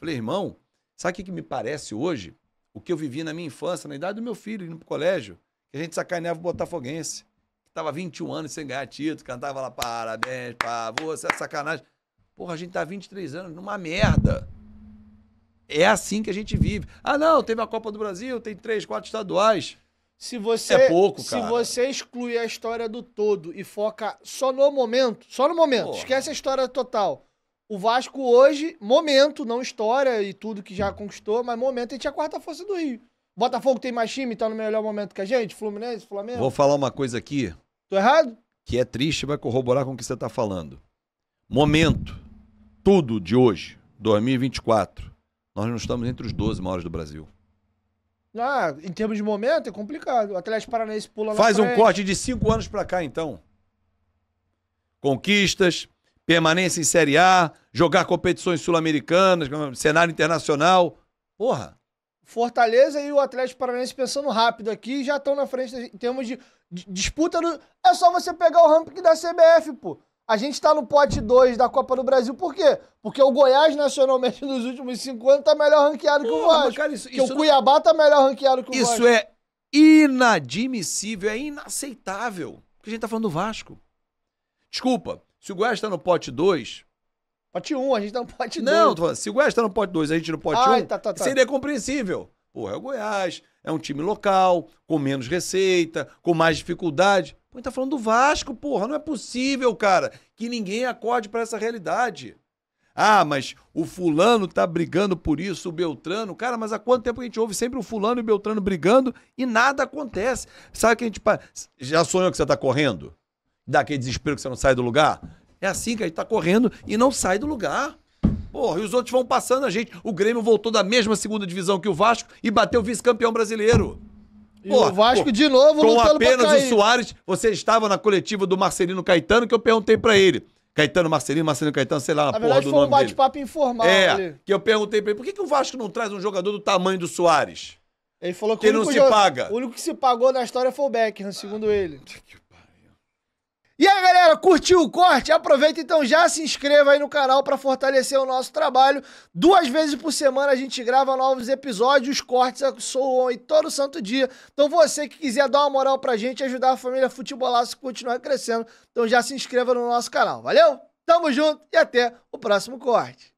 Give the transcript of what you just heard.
Falei, irmão, sabe o que, me parece hoje? O que eu vivi na minha infância, na idade do meu filho, indo pro colégio, que a gente sacaneava o botafoguense, que tava 21 anos sem ganhar título, cantava lá, parabéns pra você, é sacanagem. Porra, a gente tá 23 anos numa merda. É assim que a gente vive. Ah, não, teve a Copa do Brasil, tem três, quatro estaduais. Se você, é pouco, cara. Se você exclui a história do todo e foca só no momento, só no momento, Porra. esquece a história total. O Vasco hoje, momento, não história e tudo que já conquistou, mas momento, a gente é a quarta força do Rio. Botafogo tem mais time, tá no melhor momento que a gente? Fluminense, Flamengo? Vou falar uma coisa aqui. Tô errado? Que é triste, vai corroborar com o que você tá falando. Momento, tudo de hoje, 2024, nós não estamos entre os 12 maiores do Brasil. Ah, em termos de momento é complicado. O Atlético Paranaense pula Faz um corte de cinco anos pra cá, então. Conquistas, permanência em Série A, jogar competições sul-americanas, cenário internacional. Porra. Fortaleza e o Atlético Paranaense, pensando rápido aqui, já estão na frente em termos de, de disputa. É só você pegar o ranking da CBF, pô. A gente está no pote 2 da Copa do Brasil, por quê? Porque o Goiás, nacionalmente, nos últimos cinco anos, está melhor ranqueado que o Vasco. Cara, isso, isso o Cuiabá está melhor ranqueado que o isso Vasco. Isso é inadmissível, é inaceitável. Porque a gente está falando do Vasco. Desculpa, se o Goiás está no pote 2. Pote 1, um, a gente tá no pote 2. Não, se o Goiás está no pote 2, a gente no pote 1, um, tá, tá, tá. seria compreensível. Porra, é o Goiás, é um time local, com menos receita, com mais dificuldade. Pô, a tá falando do Vasco, porra, não é possível, cara, que ninguém acorde para essa realidade. Ah, mas o fulano tá brigando por isso, o Beltrano. Cara, mas há quanto tempo a gente ouve sempre o fulano e o Beltrano brigando e nada acontece? Sabe que a gente. Já sonhou que você tá correndo? dá aquele desespero que você não sai do lugar? É assim que a gente tá correndo e não sai do lugar. Porra, e os outros vão passando a gente. O Grêmio voltou da mesma segunda divisão que o Vasco e bateu vice-campeão brasileiro. E o Vasco porra, de novo Com apenas o Soares, você estava na coletiva do Marcelino Caetano que eu perguntei para ele. Caetano, Marcelino, Marcelino Caetano, sei lá, na porra verdade, do nome foi um bate-papo informal. É, ali. que eu perguntei pra ele, por que, que o Vasco não traz um jogador do tamanho do Soares? Ele falou que, que o único não se paga. O único que se pagou na história foi o Beck, né, segundo ele. curtiu o corte? Aproveita então já se inscreva aí no canal para fortalecer o nosso trabalho. Duas vezes por semana a gente grava novos episódios, os cortes soam aí todo santo dia. Então você que quiser dar uma moral pra gente, ajudar a família Futebolaço a continuar crescendo, então já se inscreva no nosso canal. Valeu? Tamo junto e até o próximo corte.